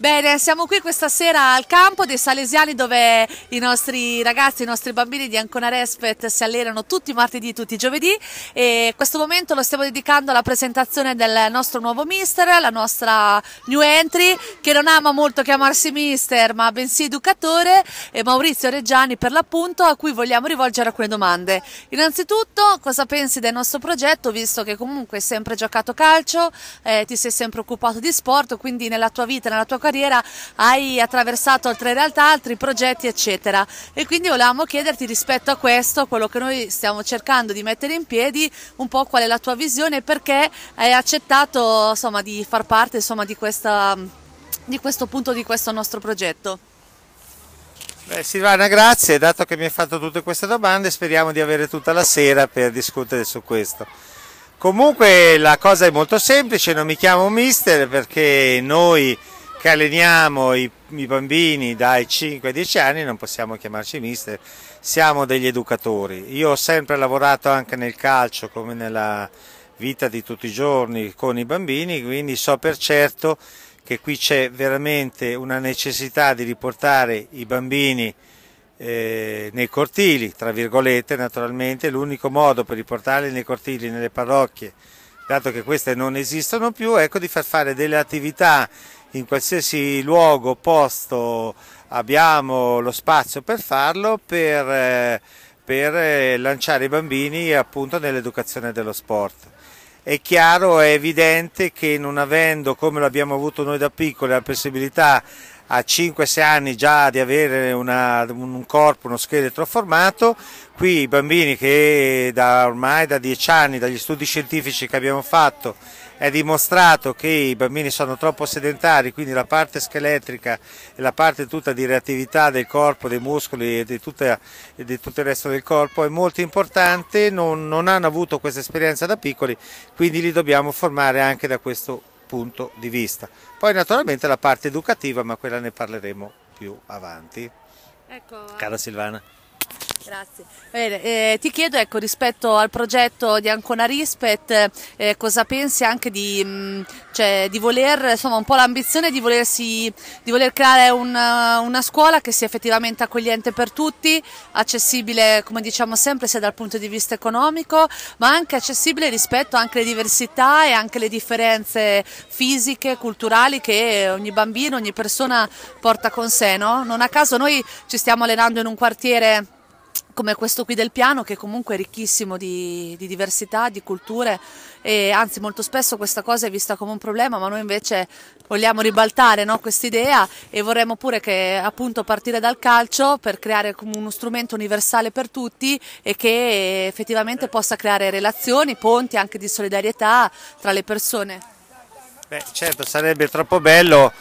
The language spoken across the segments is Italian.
Bene, siamo qui questa sera al campo dei Salesiani dove i nostri ragazzi, i nostri bambini di Ancona Respet si allenano tutti i martedì, e tutti i giovedì e questo momento lo stiamo dedicando alla presentazione del nostro nuovo mister, la nostra new entry che non ama molto chiamarsi mister ma bensì educatore e Maurizio Reggiani per l'appunto a cui vogliamo rivolgere alcune domande. Innanzitutto cosa pensi del nostro progetto visto che comunque hai sempre giocato calcio, eh, ti sei sempre occupato di sport quindi nella tua vita, nella tua carriera carriera hai attraversato altre realtà, altri progetti, eccetera. E quindi volevamo chiederti rispetto a questo, quello che noi stiamo cercando di mettere in piedi, un po' qual è la tua visione e perché hai accettato insomma, di far parte insomma, di, questa, di questo punto, di questo nostro progetto. Beh, Silvana, grazie, dato che mi hai fatto tutte queste domande, speriamo di avere tutta la sera per discutere su questo. Comunque la cosa è molto semplice, non mi chiamo mister perché noi che alleniamo i, i bambini dai 5 ai 10 anni non possiamo chiamarci mister, siamo degli educatori. Io ho sempre lavorato anche nel calcio come nella vita di tutti i giorni con i bambini, quindi so per certo che qui c'è veramente una necessità di riportare i bambini eh, nei cortili, tra virgolette naturalmente, l'unico modo per riportarli nei cortili, nelle parrocchie, dato che queste non esistono più, ecco di far fare delle attività in qualsiasi luogo, posto abbiamo lo spazio per farlo, per, eh, per eh, lanciare i bambini appunto nell'educazione dello sport. È chiaro, è evidente che non avendo, come l'abbiamo avuto noi da piccoli, la possibilità a 5-6 anni già di avere una, un corpo, uno scheletro formato, qui i bambini che da ormai da 10 anni, dagli studi scientifici che abbiamo fatto, è dimostrato che i bambini sono troppo sedentari, quindi la parte scheletrica e la parte tutta di reattività del corpo, dei muscoli e di, tutta, e di tutto il resto del corpo è molto importante, non, non hanno avuto questa esperienza da piccoli, quindi li dobbiamo formare anche da questo punto di vista. Poi naturalmente la parte educativa, ma quella ne parleremo più avanti. Ecco. Cara eh. Silvana. Grazie. Bene, eh, ti chiedo ecco, rispetto al progetto di Ancona Rispet eh, cosa pensi anche di, mh, mm, cioè, di voler, insomma, un po' l'ambizione di, volersi, di voler creare una, eh, una, scuola che sia effettivamente accogliente per tutti, accessibile come diciamo sempre sia dal punto di vista economico ma anche accessibile rispetto anche alle diversità e anche alle differenze fisiche, culturali che ogni bambino, ogni persona porta con sé. No? Non a caso noi ci stiamo allenando in un quartiere come questo qui del piano che comunque è ricchissimo di, di, diversità, di culture e anzi molto spesso questa cosa è vista come un problema ma noi invece vogliamo ribaltare no, quest'idea e vorremmo pure che appunto partire dal calcio per creare uno strumento universale per tutti e che effettivamente eh. possa creare relazioni, ponti anche di solidarietà tra le persone. Beh certo sarebbe troppo bello,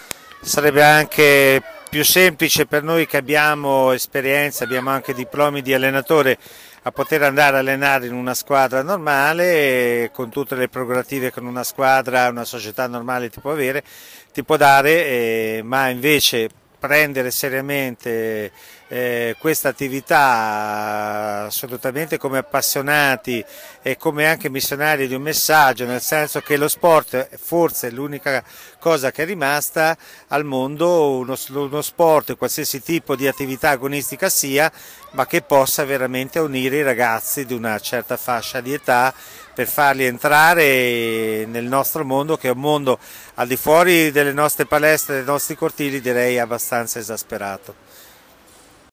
sarebbe anche più semplice per noi che abbiamo esperienza, abbiamo anche diplomi di allenatore a poter andare a allenare in una squadra normale con tutte le prerogative che una squadra, una società normale ti può avere, ti può dare, eh, ma invece prendere seriamente eh, questa attività assolutamente come appassionati e come anche missionari di un messaggio, nel senso che lo sport è forse l'unica cosa che è rimasta al mondo, uno, uno sport, qualsiasi tipo di attività agonistica sia, ma che possa veramente unire i ragazzi di una certa fascia di età per farli entrare nel nostro mondo che è un mondo al di fuori delle nostre palestre, dei nostri cortili direi abbastanza esasperato.